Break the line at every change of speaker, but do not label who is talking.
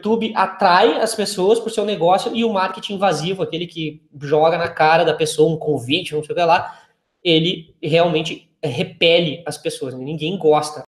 YouTube atrai as pessoas para o seu negócio e o marketing invasivo, aquele que joga na cara da pessoa um convite, não sei o que lá, ele realmente repele as pessoas, né? ninguém gosta.